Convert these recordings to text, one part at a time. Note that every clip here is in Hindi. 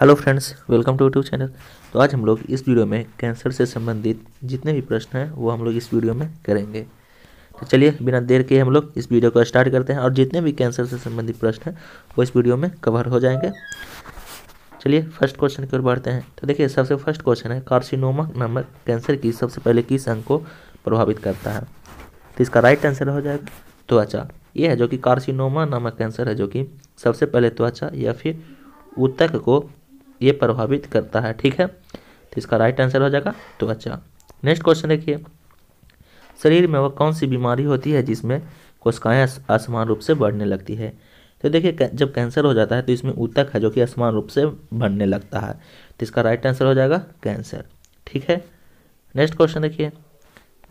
hello friends welcome to YouTube channel तो आज हम लोग इस वीडियो में कैंसर से संबंधित जितने भी प्रश्न हैं वो हम लोग इस वीडियो में करेंगे तो चलिए बिना देर के हम लोग इस वीडियो को स्टार्ट करते हैं और जितने भी कैंसर से संबंधित प्रश्न हैं वो इस वीडियो में कवर हो जाएंगे चलिए फर्स्ट क्वेश्चन की ओर बढ़ते हैं तो देखिए सबसे फर्स्ट क्वेश्चन है कार्सिनोमा नामक कैंसर की सबसे पहले किस अंग को प्रभावित करता है तो इसका राइट आंसर हो जाएगा त्वचा ये है जो कि कार्सिनोमा नामक कैंसर है जो कि सबसे पहले त्वचा या फिर उत्तक को ये प्रभावित करता है ठीक है तो इसका राइट आंसर हो जाएगा तो अच्छा नेक्स्ट क्वेश्चन देखिए शरीर में वह कौन सी बीमारी होती है जिसमें कोशिकाएं असमान रूप से बढ़ने लगती है तो देखिए जब कैंसर हो जाता है तो इसमें ऊतक है जो कि असमान रूप से बढ़ने लगता है तो इसका राइट आंसर हो जाएगा कैंसर ठीक है नेक्स्ट क्वेश्चन देखिए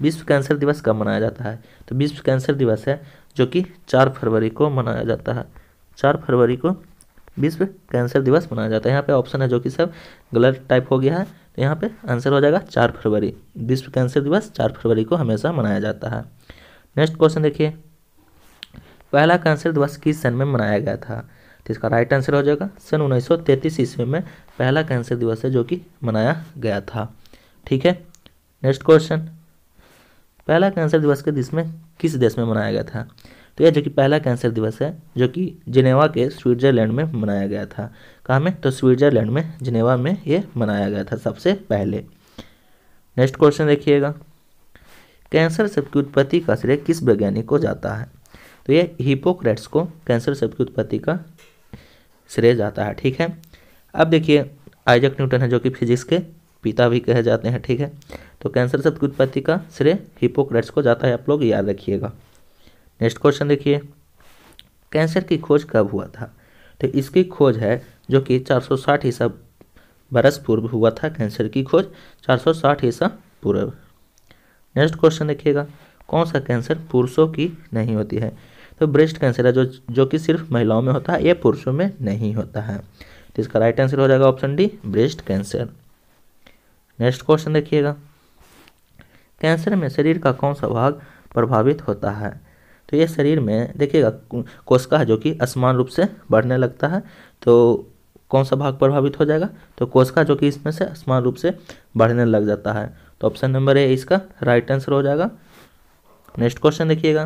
विश्व कैंसर दिवस कब मनाया जाता है तो विश्व कैंसर दिवस है जो कि चार फरवरी को मनाया जाता है चार फरवरी को विश्व कैंसर दिवस मनाया जाता है यहाँ पे ऑप्शन है जो कि सब गलत टाइप हो गया है तो यहाँ पे आंसर हो जाएगा चार फरवरी विश्व कैंसर दिवस चार फरवरी को हमेशा मनाया जाता है नेक्स्ट क्वेश्चन देखिए पहला कैंसर दिवस किस सन में मनाया गया था तो इसका राइट आंसर हो जाएगा सन उन्नीस सौ ईस्वी में पहला कैंसर दिवस है जो कि मनाया गया था ठीक है नेक्स्ट क्वेश्चन पहला कैंसर दिवस के देश में किस देश में मनाया गया था तो यह जो कि पहला कैंसर दिवस है जो कि जिनेवा के स्विट्जरलैंड में मनाया गया था कहाँ में तो स्विट्जरलैंड में जिनेवा में ये मनाया गया था सबसे पहले नेक्स्ट क्वेश्चन देखिएगा कैंसर शब्द की उत्पत्ति का श्रेय किस वैज्ञानिक को जाता है तो ये हिपोक्रेट्स को कैंसर शब्द की उत्पत्ति का श्रेय जाता है ठीक है अब देखिए आइजक न्यूटन है जो कि फिजिक्स के पिता भी कहे जाते हैं ठीक है तो कैंसर शब्द की उत्पत्ति का श्रेय हिपोक्रेट्स को जाता है आप लोग याद रखिएगा नेक्स्ट क्वेश्चन देखिए कैंसर की खोज कब हुआ था तो इसकी खोज है जो कि 460 ईसा बरस पूर्व हुआ था कैंसर की खोज 460 ईसा पूर्व नेक्स्ट क्वेश्चन देखिएगा कौन सा कैंसर पुरुषों की नहीं होती है तो ब्रेस्ट कैंसर है जो जो कि सिर्फ महिलाओं में होता है यह पुरुषों में नहीं होता है तो इसका राइट आंसर हो जाएगा option D breast cancer next question देखिएगा कैंसर में शरीर का कौन सा भाग प्रभावित होता है तो ये शरीर में देखिएगा कोशिका जो कि असमान रूप से बढ़ने लगता है तो कौन सा भाग प्रभावित हो जाएगा तो कोशिका जो कि इसमें से असमान रूप से बढ़ने लग जाता है तो ऑप्शन नंबर ए इसका राइट आंसर हो जाएगा नेक्स्ट क्वेश्चन देखिएगा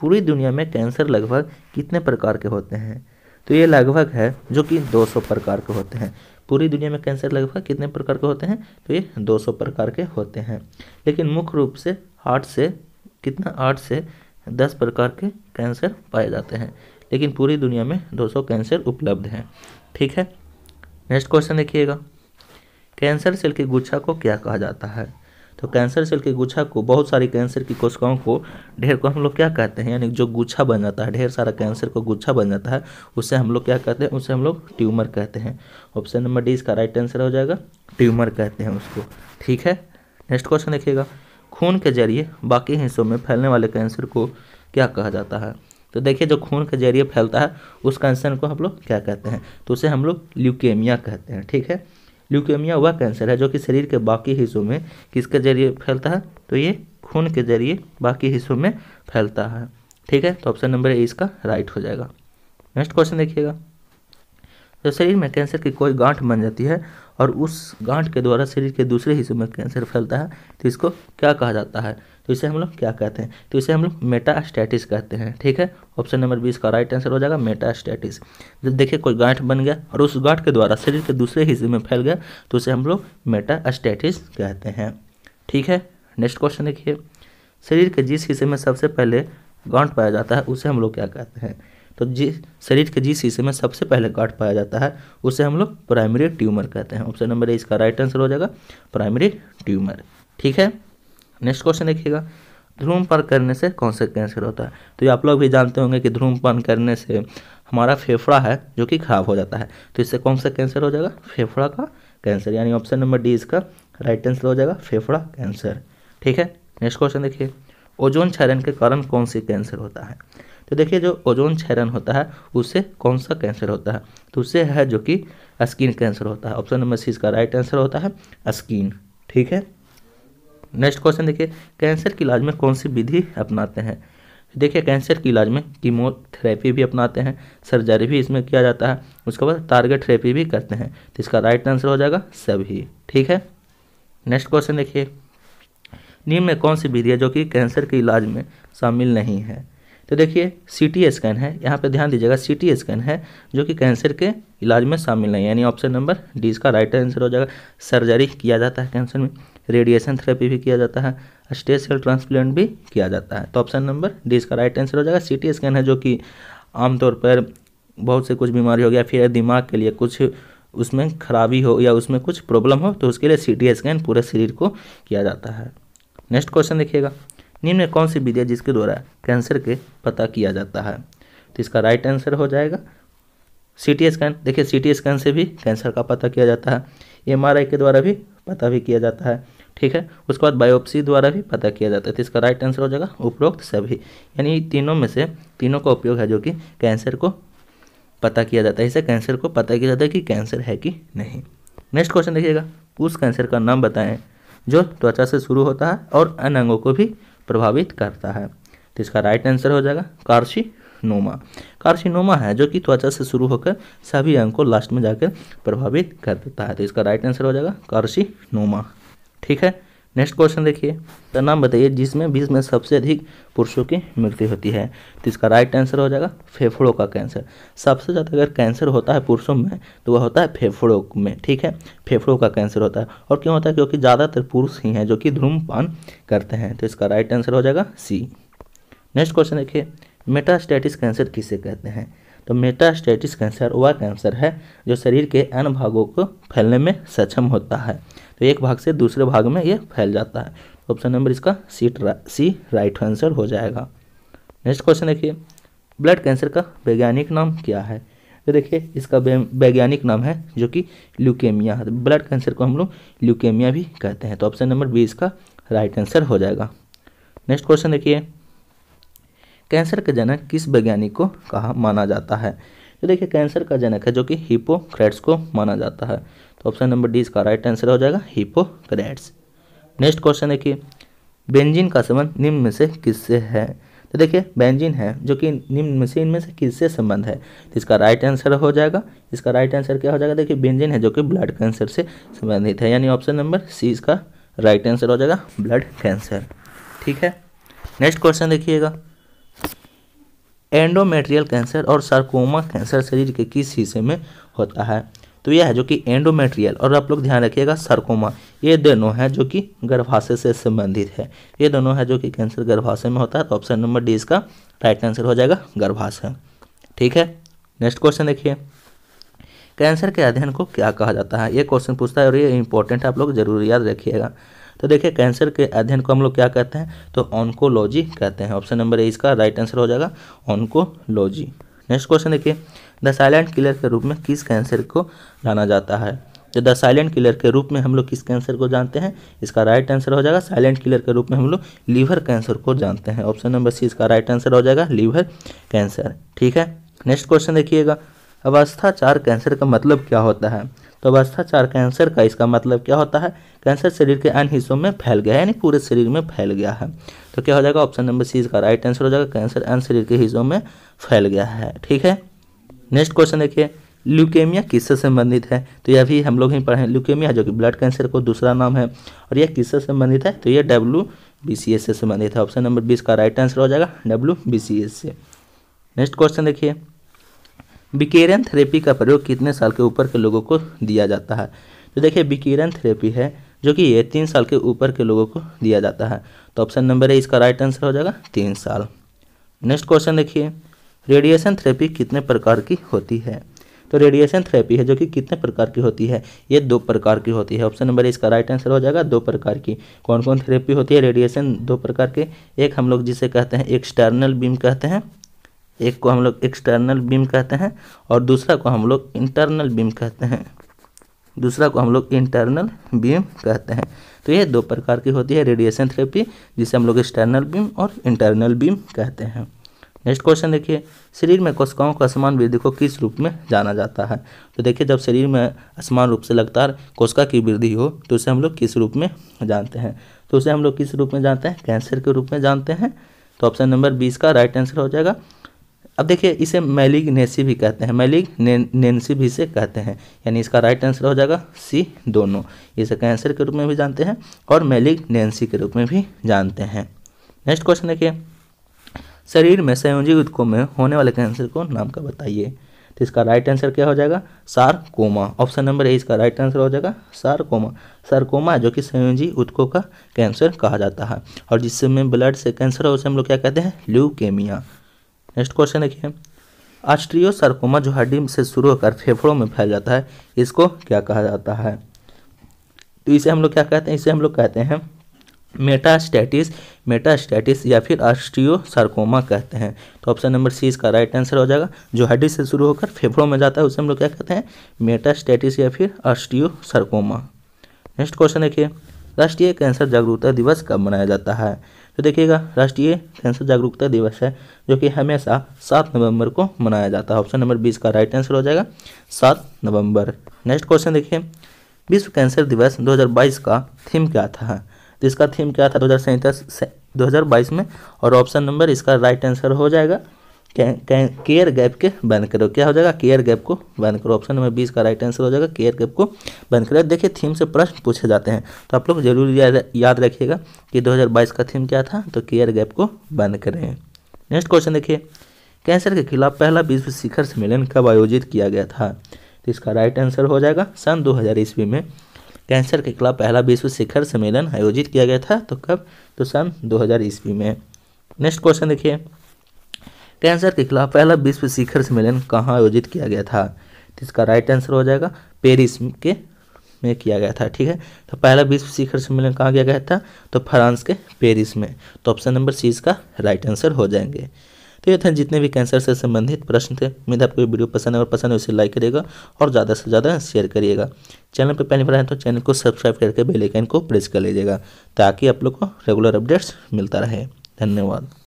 पूरी दुनिया में कैंसर लगभग कितने प्रकार के होते हैं तो ये लगभग है जो कि 200 प्रकार के होते हैं पूरी दुनिया में कैंसर लगभग कितने प्रकार के होते हैं तो ये 200 प्रकार के होते हैं लेकिन मुख्य रूप से आठ से कितना आठ से दस प्रकार के कैंसर पाए जाते हैं लेकिन पूरी दुनिया में दो सौ कैंसर उपलब्ध हैं ठीक है नेक्स्ट क्वेश्चन देखिएगा कैंसर सेल के गुच्छा को क्या कहा जाता है तो कैंसर सेल के गुच्छा को बहुत सारी कैंसर की कोशिकाओं को ढेर को हम लोग क्या कहते हैं यानी जो गुच्छा बन जाता है ढेर सारा कैंसर को गुच्छा बन जाता है उससे हम लोग क्या कहते हैं उसे हम लोग ट्यूमर कहते हैं ऑप्शन नंबर डी इसका राइट आंसर हो जाएगा ट्यूमर कहते हैं उसको ठीक है नेक्स्ट क्वेश्चन देखिएगा खून के जरिए बाकी हिस्सों में फैलने वाले कैंसर को क्या कहा जाता है तो देखिए जो खून के जरिए फैलता है उस कैंसर को हम लोग क्या कहते हैं तो उसे हम लोग ल्यूकेमिया कहते हैं ठीक है ल्यूकेमिया वह कैंसर है जो कि शरीर के बाकी हिस्सों में किसके जरिए फैलता है तो ये खून के जरिए बाकी हिस्सों में फैलता है ठीक है तो ऑप्शन नंबर ए इसका राइट हो जाएगा नेक्स्ट क्वेश्चन देखिएगा जब तो शरीर में कैंसर की कोई गांठ बन जाती है और उस गांठ के द्वारा शरीर के दूसरे हिस्से में कैंसर फैलता है तो इसको क्या कहा जाता है तो इसे हम लोग क्या कहते हैं तो इसे हम लोग मेटास्टैटिस कहते हैं ठीक है ऑप्शन नंबर बीस का राइट आंसर हो जाएगा मेटास्टैटिस जब देखिए कोई गांठ बन गया और उस गांठ के द्वारा शरीर के दूसरे हिस्से में फैल गया तो उसे हम लोग मेटास्टैटिस कहते हैं ठीक है नेक्स्ट क्वेश्चन देखिए शरीर के जिस हिस्से में सबसे पहले गांठ पाया जाता है उसे हम लोग क्या कहते हैं तो जिस शरीर के जिस हिस्से में सबसे पहले गांठ पाया जाता है उसे हम लोग प्राइमरी ट्यूमर कहते हैं ऑप्शन नंबर ए इसका राइट आंसर हो जाएगा प्राइमरी ट्यूमर ठीक है नेक्स्ट क्वेश्चन देखिएगा ध्रूमपान करने से कौन सा कैंसर होता है तो ये आप लोग भी जानते होंगे कि ध्रूमपान करने से हमारा फेफड़ा है जो कि खराब हो जाता है तो इससे कौन सा कैंसर हो जाएगा फेफड़ा का कैंसर यानी ऑप्शन नंबर डी इसका राइट आंसर हो जाएगा फेफड़ा कैंसर ठीक है नेक्स्ट क्वेश्चन देखिए ओजोन क्षरण के कारण कौन सी कैंसर होता है तो देखिए जो ओजोन क्षरण होता है उससे कौन सा कैंसर होता है तो उससे है जो कि स्किन कैंसर होता है ऑप्शन नंबर सी इसका राइट आंसर होता है स्किन ठीक है नेक्स्ट क्वेश्चन देखिए कैंसर के इलाज में कौन सी विधि अपनाते हैं देखिए कैंसर के इलाज में कीमोथेरेपी भी अपनाते हैं सर्जरी भी इसमें किया जाता है उसके बाद टारगेट थेरेपी भी करते हैं तो इसका राइट आंसर हो जाएगा सभी ठीक है नेक्स्ट क्वेश्चन देखिए नीम में कौन सी विधि है जो कि कैंसर के इलाज में शामिल नहीं है तो देखिए सी टी स्कैन है यहाँ पे ध्यान दीजिएगा सी टी स्कैन है जो कि कैंसर के इलाज में शामिल नहीं है यानी ऑप्शन नंबर डी इसका राइट आंसर हो जाएगा सर्जरी किया जाता है कैंसर में रेडिएशन थेरेपी भी किया जाता है स्टेज सेल ट्रांसप्लांट भी किया जाता है तो ऑप्शन नंबर डी इसका राइट आंसर हो जाएगा सी टी स्कैन है जो कि आमतौर पर बहुत से कुछ बीमारी हो गया फिर दिमाग के लिए कुछ उसमें खराबी हो या उसमें कुछ प्रॉब्लम हो तो उसके लिए सी टी स्कैन पूरे शरीर को किया जाता है नेक्स्ट क्वेश्चन देखिएगा निम्न में कौन सी विधि है जिसके द्वारा कैंसर के पता किया जाता है तो इसका राइट आंसर हो जाएगा सी टी स्कैन देखिए सी टी स्कैन से भी कैंसर का पता किया जाता है एम आर आई के द्वारा भी पता भी किया जाता है ठीक है उसके बाद बायोप्सी द्वारा भी पता किया जाता है तो इसका राइट आंसर हो जाएगा उपरोक्त सभी यानी तीनों में से तीनों का उपयोग है जो कि कैंसर को पता किया जाता है इसे कैंसर को पता किया जाता है कि कैंसर है कि नहीं नेक्स्ट क्वेश्चन देखिएगा उस कैंसर का नाम बताएं जो त्वचा से शुरू होता है और अन्य अंगों को भी प्रभावित करता है तो इसका राइट आंसर हो जाएगा कार्सी नोमा है जो कि त्वचा से शुरू होकर सभी अंग को लास्ट में जाकर प्रभावित कर देता है तो इसका राइट आंसर हो जाएगा नोमा ठीक है नेक्स्ट क्वेश्चन देखिए तो नाम बताइए जिसमें बीस में सबसे अधिक पुरुषों की मृत्यु होती है तो इसका राइट आंसर हो जाएगा फेफड़ों का कैंसर सबसे ज़्यादा अगर कैंसर होता है पुरुषों में तो वह होता है फेफड़ों में ठीक है फेफड़ों का कैंसर होता है और क्यों होता है क्योंकि ज़्यादातर पुरुष ही हैं जो कि धूमपान करते हैं तो इसका राइट आंसर हो जाएगा सी नेक्स्ट क्वेश्चन देखिए मेटास्टेटिस कैंसर किसे कहते हैं तो मेटास्टेटिस कैंसर वह कैंसर है जो शरीर के अन्य भागों को फैलने में सक्षम होता है तो एक भाग से दूसरे भाग में ये फैल जाता है ऑप्शन नंबर इसका सी सी राइट आंसर हो जाएगा नेक्स्ट क्वेश्चन देखिए ब्लड कैंसर का वैज्ञानिक नाम क्या है तो देखिए इसका वैज्ञानिक नाम है जो कि ल्यूकेमिया है ब्लड कैंसर को हम लोग ल्यूकेमिया भी कहते हैं तो ऑप्शन नंबर बी इसका राइट आंसर हो जाएगा नेक्स्ट क्वेश्चन देखिए कैंसर का जनक किस वैज्ञानिक को कहा माना जाता है तो देखिए कैंसर का जनक है जो कि हिपोक्रेट्स को माना जाता है तो ऑप्शन नंबर डी इसका राइट आंसर हो जाएगा हिपोक्रेट्स नेक्स्ट क्वेश्चन देखिए बेंजिन का संबंध निम्न में से किससे है तो देखिए बेंजिन है जो कि निम्न में से इनमें से किससे संबंध है तो इसका राइट आंसर हो जाएगा इसका राइट आंसर क्या हो जाएगा देखिए बेंजिन है जो कि ब्लड कैंसर से संबंधित है यानी ऑप्शन नंबर सी इसका राइट आंसर हो जाएगा ब्लड कैंसर ठीक है नेक्स्ट क्वेश्चन देखिएगा एंडोमेट्रियल कैंसर और सार्कोमा कैंसर शरीर के किस हिस्से में होता है तो यह है जो कि एंडोमेट्रियल और आप लोग ध्यान रखिएगा सार्कोमा ये दोनों हैं जो कि गर्भाशय से संबंधित है ये दोनों है जो कि कैंसर गर्भाशय में होता है तो ऑप्शन नंबर डी इसका राइट आंसर हो जाएगा गर्भाशय ठीक है नेक्स्ट क्वेश्चन देखिए कैंसर के अध्ययन को क्या कहा जाता है ये क्वेश्चन पूछता है और ये इंपॉर्टेंट है आप लोग जरूर याद रखिएगा तो देखिए कैंसर के अध्ययन को हम लोग क्या कहते हैं तो ऑनकोलॉजी कहते हैं ऑप्शन नंबर ए इसका राइट आंसर हो जाएगा ऑन्कोलॉजी नेक्स्ट क्वेश्चन देखिए द साइलेंट किलर के रूप में किस कैंसर को जाना जाता है तो द साइलेंट किलर के रूप में हम लोग किस कैंसर को जानते हैं इसका राइट आंसर हो जाएगा साइलेंट किलर के रूप में हम लोग लीवर कैंसर को जानते हैं ऑप्शन नंबर सी इसका राइट आंसर हो जाएगा लीवर कैंसर ठीक है नेक्स्ट क्वेश्चन देखिएगा अवस्था चार कैंसर का मतलब क्या होता है तो अवस्था चार कैंसर का इसका मतलब क्या होता है कैंसर शरीर के अन्य हिस्सों में फैल गया है यानी पूरे शरीर में फैल गया है तो क्या हो जाएगा ऑप्शन नंबर सी इसका राइट आंसर हो जाएगा कैंसर अन्य शरीर के हिस्सों में फैल गया है ठीक है नेक्स्ट क्वेश्चन देखिए ल्यूकेमिया किससे संबंधित है तो यह भी हम लोग ही पढ़े ल्यूकेमिया जो कि ब्लड कैंसर को दूसरा नाम है और यह किससे संबंधित है तो यह डब्ल्यू बी सी एस से संबंधित है ऑप्शन नंबर बीस का राइट आंसर हो जाएगा डब्ल्यू बी सी एस से नेक्स्ट क्वेश्चन देखिए विकिरण थेरेपी का प्रयोग कितने साल के ऊपर के लोगों को दिया जाता है तो देखिए विकिरण थेरेपी है जो कि ये तीन साल के ऊपर के लोगों को दिया जाता है तो ऑप्शन नंबर है इसका राइट आंसर हो जाएगा तीन साल नेक्स्ट क्वेश्चन देखिए रेडिएशन थेरेपी कितने प्रकार की होती है तो रेडिएशन थेरेपी है जो कि कितने प्रकार की होती है ये दो प्रकार की होती है ऑप्शन नंबर इसका राइट आंसर हो जाएगा दो प्रकार की कौन कौन थेरेपी होती है रेडिएशन दो प्रकार के एक हम लोग जिसे कहते हैं एक्सटर्नल बीम कहते हैं एक को हम लोग एक्सटर्नल बीम कहते हैं और दूसरा को हम लोग इंटरनल बीम कहते हैं दूसरा को हम लोग इंटरनल बीम कहते हैं तो ये दो प्रकार की होती है रेडिएशन थेरेपी जिसे हम लोग एक्सटर्नल बीम और इंटरनल बीम कहते हैं नेक्स्ट क्वेश्चन देखिए शरीर में कोशिकाओं का समान वृद्धि को किस रूप में जाना जाता है तो देखिए जब शरीर में असमान रूप से लगातार कोशिका की वृद्धि हो तो उसे हम लोग किस रूप में जानते हैं तो उसे हम लोग किस रूप में जानते हैं कैंसर के रूप में जानते हैं तो ऑप्शन नंबर बीस का राइट आंसर हो जाएगा अब देखिए इसे मैलिग नेसी भी कहते हैं मैलिग ने, भी इसे कहते हैं यानी इसका राइट आंसर हो जाएगा सी दोनों इसे कैंसर के रूप में भी जानते हैं और मैलिग नेसी के रूप में भी जानते हैं नेक्स्ट क्वेश्चन देखिए शरीर में संयोजी उत्कों में होने वाले कैंसर को नाम का बताइए तो इसका राइट आंसर क्या हो जाएगा सार कोमा ऑप्शन नंबर ए इसका राइट आंसर हो जाएगा सार कोमा सार कोमा जो कि संयोजी उत्कों का कैंसर कहा जाता है और जिसमें ब्लड से कैंसर हो उसे हम लोग क्या कहते हैं ल्यूकेमिया नेक्स्ट क्वेश्चन देखिए आस्ट्रियो सरकोमा जो हड्डी से शुरू होकर फेफड़ों में फैल जाता है इसको क्या कहा जाता है तो इसे हम लोग क्या कहते हैं इसे हम लोग कहते हैं मेटास्टैटिस मेटास्टैटिस या फिर आस्ट्रियो सरकोमा कहते हैं तो ऑप्शन नंबर सी इसका राइट आंसर हो जाएगा जो हड्डी से शुरू होकर फेफड़ों में जाता है उसे हम लोग क्या कहते हैं मेटास्टैटिस या फिर आस्ट्रियो सरकोमा नेक्स्ट क्वेश्चन देखिए राष्ट्रीय कैंसर जागरूकता दिवस कब मनाया जाता है तो देखिएगा राष्ट्रीय कैंसर जागरूकता दिवस है जो कि हमेशा सात नवंबर को मनाया जाता है ऑप्शन नंबर बीस का राइट आंसर हो जाएगा सात नवंबर नेक्स्ट क्वेश्चन देखिए विश्व कैंसर दिवस 2022 का थीम क्या था तो इसका थीम क्या था दो हज़ार में और ऑप्शन नंबर इसका राइट आंसर हो जाएगा केयर गैप के बंद करो क्या हो जाएगा केयर गैप को बंद करो ऑप्शन नंबर बीस का राइट आंसर हो जाएगा केयर गैप को बंद करो देखिए थीम से प्रश्न पूछे जाते हैं तो आप लोग जरूर याद, याद रखिएगा कि 2022 का थीम क्या था तो केयर गैप को बंद करें नेक्स्ट क्वेश्चन देखिए कैंसर के खिलाफ पहला विश्व शिखर सम्मेलन कब आयोजित किया गया था तो इसका राइट आंसर हो जाएगा सन दो हज़ार ईस्वी में कैंसर के खिलाफ पहला विश्व शिखर सम्मेलन आयोजित किया गया था तो कब तो सन दो ईस्वी में नेक्स्ट क्वेश्चन देखिए कैंसर के खिलाफ पहला विश्व शिखर सम्मेलन कहाँ आयोजित किया गया था तो इसका राइट आंसर हो जाएगा पेरिस के में किया गया था ठीक है तो पहला विश्व शिखर सम्मेलन कहाँ किया गया था तो फ्रांस के पेरिस में तो ऑप्शन नंबर सी इसका राइट आंसर हो जाएंगे तो ये थे जितने भी कैंसर से संबंधित प्रश्न थे उम्मीद आपको ये वीडियो पसंद है और पसंद है उसे लाइक करिएगा और ज़्यादा से ज़्यादा शेयर करिएगा चैनल पर पहली बार आए तो चैनल को सब्सक्राइब करके बेल आइकन को प्रेस कर लीजिएगा ताकि आप लोग को रेगुलर अपडेट्स मिलता रहे धन्यवाद